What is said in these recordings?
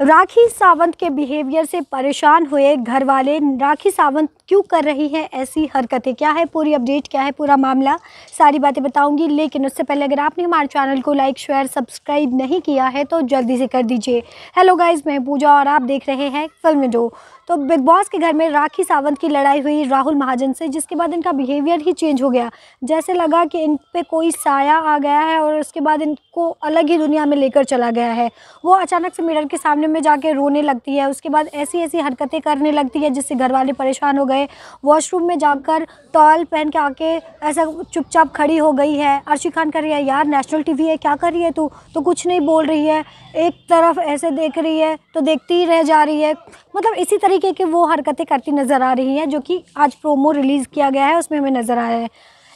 राखी सावंत के बिहेवियर से परेशान हुए घर वाले राखी सावंत क्यों कर रही है ऐसी हरकतें क्या है पूरी अपडेट क्या है पूरा मामला सारी बातें बताऊंगी लेकिन उससे पहले अगर आपने हमारे चैनल को लाइक शेयर सब्सक्राइब नहीं किया है तो जल्दी से कर दीजिए हेलो गाइज मैं पूजा और आप देख रहे हैं फिल्म डो तो बिग बॉस के घर में राखी सावंत की लड़ाई हुई राहुल महाजन से जिसके बाद इनका बिहेवियर ही चेंज हो गया जैसे लगा कि इन पर कोई साया आ गया है और उसके बाद इनको अलग ही दुनिया में लेकर चला गया है वो अचानक से मिरर के सामने कमरे में जाके रोने लगती है उसके बाद ऐसी ऐसी हरकतें करने लगती है जिससे घर वाले परेशान हो गए वॉशरूम में जाकर टॉल पहन के आके ऐसा चुपचाप खड़ी हो गई है अर्शी खान कर रही है यार नेशनल टी है क्या कर रही है तू तो कुछ नहीं बोल रही है एक तरफ ऐसे देख रही है तो देखती ही रह जा रही है मतलब इसी तरीके की वो हरकतें करती नज़र आ रही हैं जो कि आज प्रोमो रिलीज़ किया गया है उसमें हमें नज़र आया है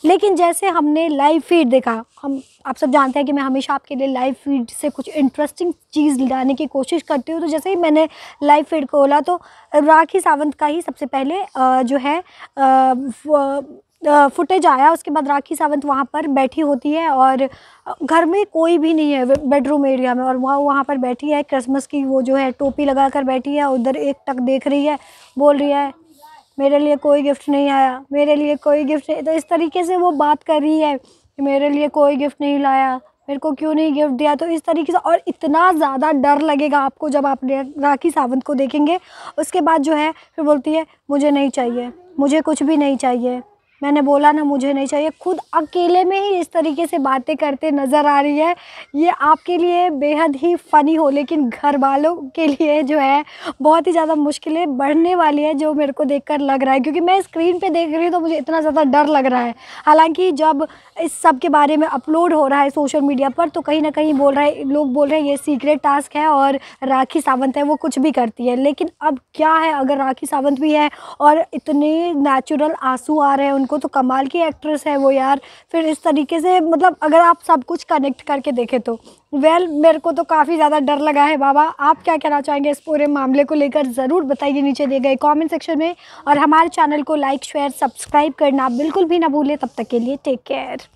लेकिन जैसे हमने लाइव फीड देखा हम आप सब जानते हैं कि मैं हमेशा आपके लिए लाइव फीड से कुछ इंटरेस्टिंग चीज़ लाने की कोशिश करती हूँ तो जैसे ही मैंने लाइव फीड खोला तो राखी सावंत का ही सबसे पहले जो है फुटेज आया उसके बाद राखी सावंत वहाँ पर बैठी होती है और घर में कोई भी नहीं है बेडरूम एरिया में और वह वहाँ पर बैठी है क्रिसमस की वो जो है टोपी लगा कर बैठी है उधर एक टक देख रही है बोल रही है मेरे लिए कोई गिफ्ट नहीं आया मेरे लिए कोई गिफ्ट नहीं तो इस तरीके से वो बात कर रही है कि मेरे लिए कोई गिफ्ट नहीं लाया मेरे को क्यों नहीं गिफ्ट दिया तो इस तरीके से और इतना ज़्यादा डर लगेगा आपको जब आप राखी सावंत को देखेंगे उसके बाद जो है फिर बोलती है मुझे नहीं चाहिए मुझे कुछ भी नहीं चाहिए मैंने बोला ना मुझे नहीं चाहिए खुद अकेले में ही इस तरीके से बातें करते नज़र आ रही है ये आपके लिए बेहद ही फ़नी हो लेकिन घर वालों के लिए जो है बहुत ही ज़्यादा मुश्किलें बढ़ने वाली है जो मेरे को देख लग रहा है क्योंकि मैं स्क्रीन पर देख रही हूँ तो मुझे इतना ज़्यादा डर लग रहा है हालाँकि जब इस सब के बारे में अपलोड हो रहा है सोशल मीडिया पर तो कहीं ना कहीं बोल रहा है लोग बोल रहे हैं ये सीक्रेट टास्क है और राखी सावंत है वो कुछ भी करती है लेकिन अब क्या है अगर राखी सावंत भी है और इतने नेचुरल आंसू आ रहे हैं देखो तो कमाल की एक्ट्रेस है वो यार फिर इस तरीके से मतलब अगर आप सब कुछ कनेक्ट करके देखें तो वेल well, मेरे को तो काफ़ी ज़्यादा डर लगा है बाबा आप क्या कहना चाहेंगे इस पूरे मामले को लेकर ज़रूर बताइए नीचे दिए गए कमेंट सेक्शन में और हमारे चैनल को लाइक शेयर सब्सक्राइब करना बिल्कुल भी ना भूलें तब तक के लिए टेक केयर